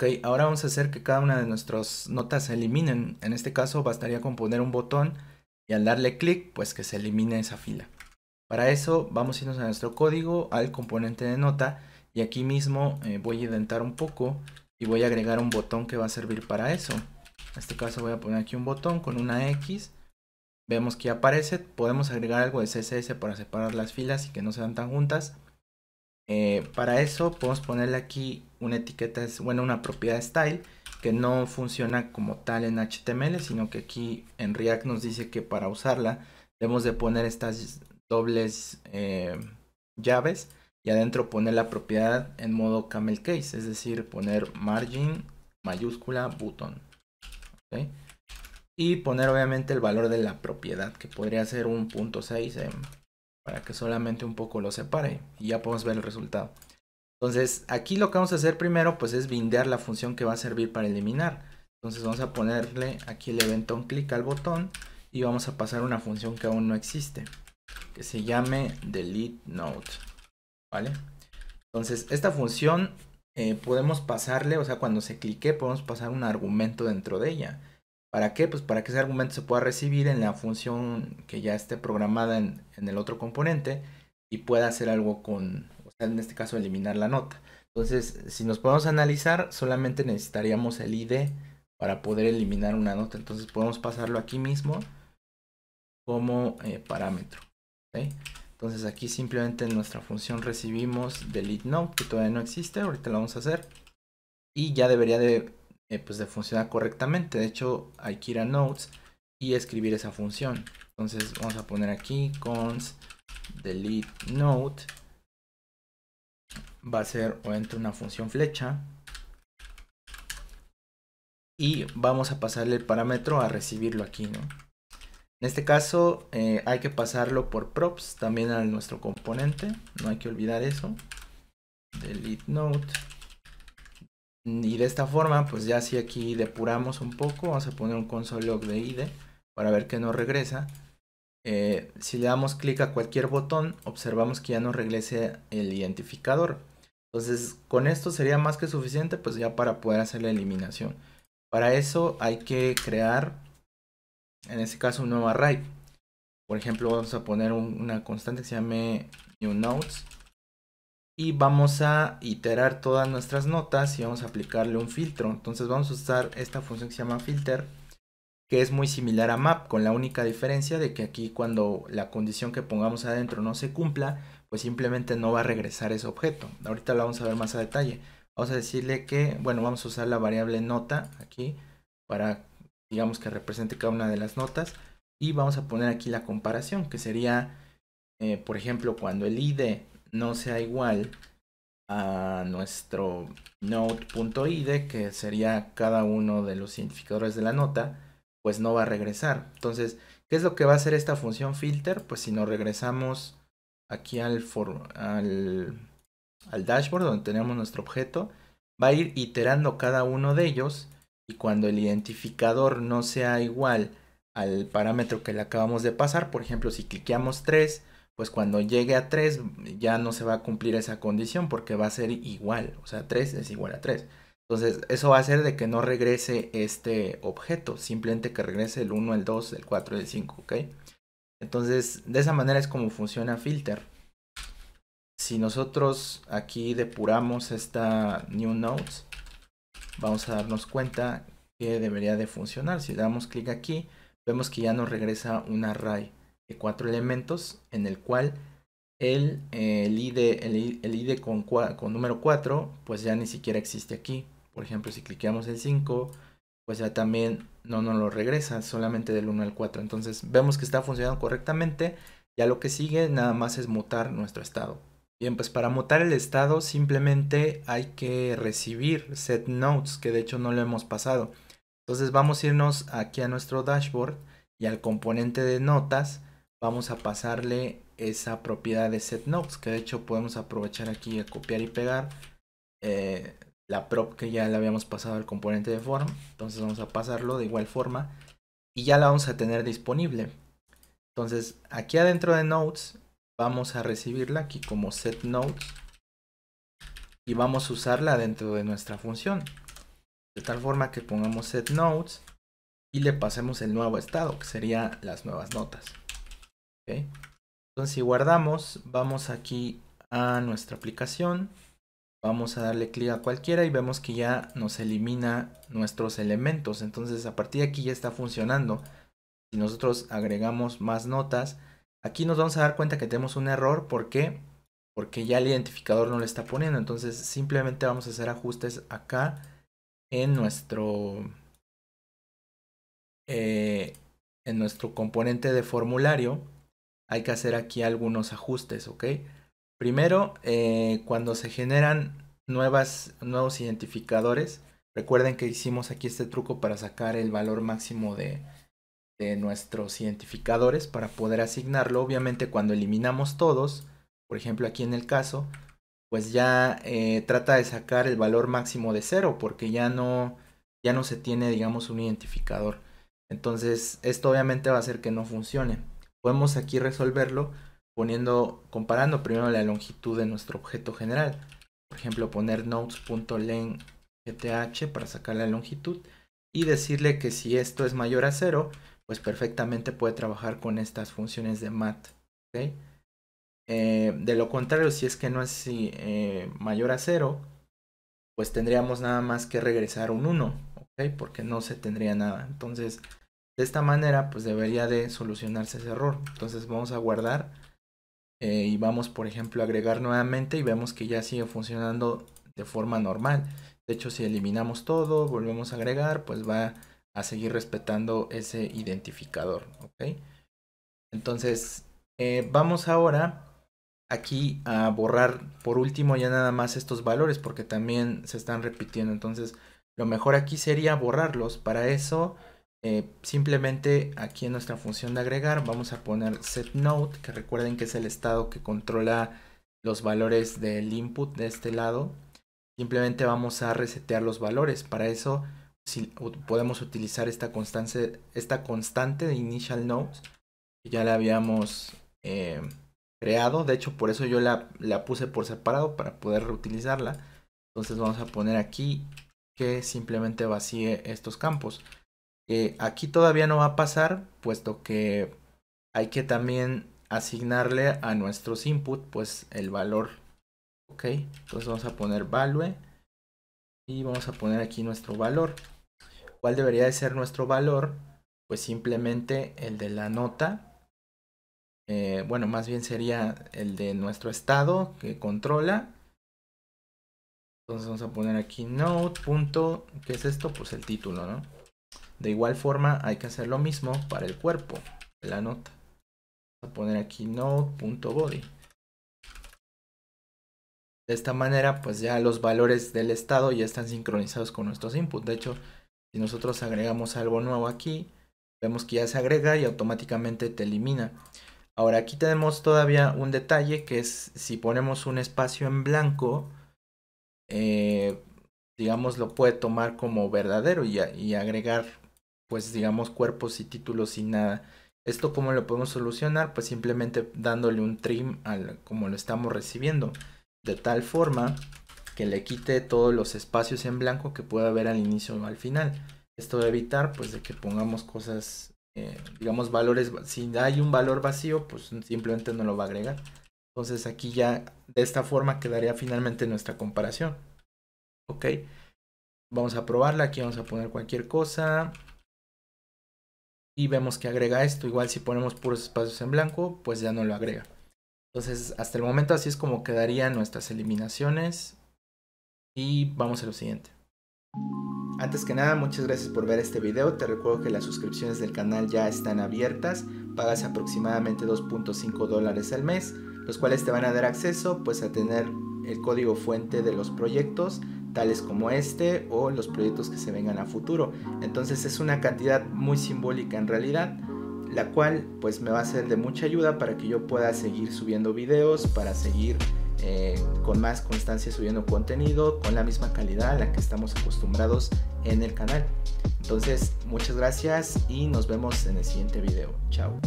Ok, ahora vamos a hacer que cada una de nuestras notas se eliminen. En este caso bastaría con poner un botón y al darle clic pues que se elimine esa fila. Para eso vamos a irnos a nuestro código, al componente de nota y aquí mismo eh, voy a indentar un poco y voy a agregar un botón que va a servir para eso. En este caso voy a poner aquí un botón con una X. Vemos que aparece, podemos agregar algo de CSS para separar las filas y que no sean tan juntas. Eh, para eso podemos ponerle aquí una etiqueta, bueno, una propiedad style que no funciona como tal en HTML, sino que aquí en React nos dice que para usarla debemos de poner estas dobles eh, llaves y adentro poner la propiedad en modo camel case, es decir, poner margin mayúscula button. Y poner obviamente el valor de la propiedad, que podría ser un punto 6 para que solamente un poco lo separe y ya podemos ver el resultado. Entonces aquí lo que vamos a hacer primero pues es bindear la función que va a servir para eliminar. Entonces vamos a ponerle aquí el evento un clic al botón y vamos a pasar una función que aún no existe que se llame delete node. ¿Vale? Entonces esta función eh, podemos pasarle, o sea cuando se clique podemos pasar un argumento dentro de ella. ¿Para qué? Pues para que ese argumento se pueda recibir en la función que ya esté programada en, el otro componente y pueda hacer algo con, o sea, en este caso eliminar la nota. Entonces, si nos podemos analizar, solamente necesitaríamos el ID para poder eliminar una nota. Entonces podemos pasarlo aquí mismo como eh, parámetro. Entonces aquí simplemente en nuestra función recibimos delete que todavía no existe, ahorita lo vamos a hacer. Y ya debería de eh, pues de funcionar correctamente. De hecho, hay que ir a Notes y escribir esa función. Entonces vamos a poner aquí cons delete note. Va a ser o entra una función flecha. Y vamos a pasarle el parámetro a recibirlo aquí, ¿no? En este caso eh, hay que pasarlo por props también a nuestro componente. No hay que olvidar eso. Delete note. Y de esta forma, pues ya si aquí depuramos un poco, vamos a poner un console log de id para ver que no regresa. Eh, si le damos clic a cualquier botón, observamos que ya no regrese el identificador. Entonces, con esto sería más que suficiente, pues ya para poder hacer la eliminación. Para eso hay que crear, en este caso, un nuevo array. Por ejemplo, vamos a poner una constante que se llame new notes y vamos a iterar todas nuestras notas y vamos a aplicarle un filtro. Entonces vamos a usar esta función que se llama filter, que es muy similar a map, con la única diferencia de que aquí cuando la condición que pongamos adentro no se cumpla, pues simplemente no va a regresar ese objeto. Ahorita lo vamos a ver más a detalle. Vamos a decirle que, bueno, vamos a usar la variable nota aquí para, digamos, que represente cada una de las notas. Y vamos a poner aquí la comparación, que sería, eh, por ejemplo, cuando el id no sea igual a nuestro node.id, que sería cada uno de los identificadores de la nota, pues no va a regresar. Entonces, ¿qué es lo que va a hacer esta función filter? Pues si nos regresamos aquí al, for, al, al dashboard donde tenemos nuestro objeto, va a ir iterando cada uno de ellos y cuando el identificador no sea igual al parámetro que le acabamos de pasar, por ejemplo, si cliqueamos 3, pues cuando llegue a 3 ya no se va a cumplir esa condición porque va a ser igual, o sea, 3 es igual a 3. Entonces, eso va a hacer de que no regrese este objeto, simplemente que regrese el 1, el 2, el 4 y el 5, ¿ok? Entonces, de esa manera es como funciona filter. Si nosotros aquí depuramos esta new notes vamos a darnos cuenta que debería de funcionar. Si damos clic aquí, vemos que ya nos regresa un array de cuatro elementos en el cual el, el ID, el, con, con, número 4 pues ya ni siquiera existe aquí. Por ejemplo, si cliqueamos el 5, pues ya también no nos lo regresa, solamente del 1 al 4. Entonces vemos que está funcionando correctamente. Ya lo que sigue nada más es mutar nuestro estado. Bien, pues para mutar el estado simplemente hay que recibir set notes, que de hecho no lo hemos pasado. Entonces vamos a irnos aquí a nuestro dashboard y al componente de notas vamos a pasarle esa propiedad de notes que de hecho podemos aprovechar aquí a copiar y pegar eh, la prop que ya le habíamos pasado al componente de form. Entonces vamos a pasarlo de igual forma y ya la vamos a tener disponible. Entonces aquí adentro de notes vamos a recibirla aquí como set notes y vamos a usarla dentro de nuestra función. De tal forma que pongamos set notes y le pasemos el nuevo estado, que sería las nuevas notas. Entonces si guardamos, vamos aquí a nuestra aplicación, vamos a darle clic a cualquiera y vemos que ya nos elimina nuestros elementos. Entonces a partir de aquí ya está funcionando. Si nosotros agregamos más notas, aquí nos vamos a dar cuenta que tenemos un error. ¿Por qué? Porque ya el identificador no lo está poniendo. Entonces simplemente vamos a hacer ajustes acá en nuestro... Eh, en nuestro componente de formulario hay que hacer aquí algunos ajustes, ¿ok? Primero, eh, cuando se generan nuevos identificadores, recuerden que hicimos aquí este truco para sacar el valor máximo de, nuestros identificadores para poder asignarlo. Obviamente cuando eliminamos todos, por ejemplo aquí en el caso, pues ya eh, trata de sacar el valor máximo de cero porque ya no, ya no se tiene digamos un identificador. Entonces esto obviamente va a hacer que no funcione. Podemos aquí resolverlo poniendo, comparando primero la longitud de nuestro objeto general. Por ejemplo, poner gth para sacar la longitud y decirle que si esto es mayor a 0, pues perfectamente puede trabajar con estas funciones de mat. Eh, de lo contrario, si es que no es eh, mayor a 0, pues tendríamos nada más que regresar un 1, Porque no se tendría nada. Entonces, de esta manera, pues debería de solucionarse ese error. Entonces vamos a guardar eh, y vamos, por ejemplo, a agregar nuevamente y vemos que ya sigue funcionando de forma normal. De hecho, si eliminamos todo, volvemos a agregar, pues va a seguir respetando ese identificador. ¿ok? Entonces, eh, vamos ahora aquí a borrar por último ya nada más estos valores porque también se están repitiendo. Entonces, lo mejor aquí sería borrarlos. Para eso eh, simplemente aquí en nuestra función de agregar vamos a poner set setNode, que recuerden que es el estado que controla los valores del input de este lado. Simplemente vamos a resetear los valores. Para eso si, podemos utilizar esta constante, esta constante de initial nodes que ya la habíamos eh, creado. De hecho, por eso yo la, la puse por separado para poder reutilizarla. Entonces vamos a poner aquí que simplemente vacíe estos campos. Eh, aquí todavía no va a pasar, puesto que hay que también asignarle a nuestros input pues el valor. Ok, entonces vamos a poner value y vamos a poner aquí nuestro valor. ¿Cuál debería de ser nuestro valor? Pues simplemente el de la nota. Eh, bueno, más bien sería el de nuestro estado que controla. Entonces vamos a poner aquí note. ¿Qué es esto? Pues el título, ¿no? De igual forma hay que hacer lo mismo para el cuerpo, la nota. Vamos a poner aquí node.body. De esta manera pues ya los valores del estado ya están sincronizados con nuestros inputs. De hecho, si nosotros agregamos algo nuevo aquí, vemos que ya se agrega y automáticamente te elimina. Ahora aquí tenemos todavía un detalle que es si ponemos un espacio en blanco, eh, digamos lo puede tomar como verdadero y agregar pues digamos cuerpos y títulos y nada. ¿Esto cómo lo podemos solucionar? Pues simplemente dándole un trim al, como lo estamos recibiendo, de tal forma que le quite todos los espacios en blanco que pueda haber al inicio o al final. Esto de evitar pues de que pongamos cosas, eh, digamos valores, si hay un valor vacío pues simplemente no lo va a agregar. Entonces aquí ya de esta forma quedaría finalmente nuestra comparación. Ok, vamos a probarla, aquí vamos a poner cualquier cosa, y vemos que agrega esto. Igual si ponemos puros espacios en blanco, pues ya no lo agrega. Entonces, hasta el momento así es como quedarían nuestras eliminaciones. Y vamos a lo siguiente. Antes que nada, muchas gracias por ver este video. Te recuerdo que las suscripciones del canal ya están abiertas. Pagas aproximadamente 2.5 dólares al mes, los cuales te van a dar acceso pues a tener el código fuente de los proyectos, tales como este o los proyectos que se vengan a futuro. Entonces es una cantidad muy simbólica en realidad, la cual pues me va a ser de mucha ayuda para que yo pueda seguir subiendo videos, para seguir eh, con más constancia subiendo contenido, con la misma calidad a la que estamos acostumbrados en el canal. Entonces muchas gracias y nos vemos en el siguiente video. Chao.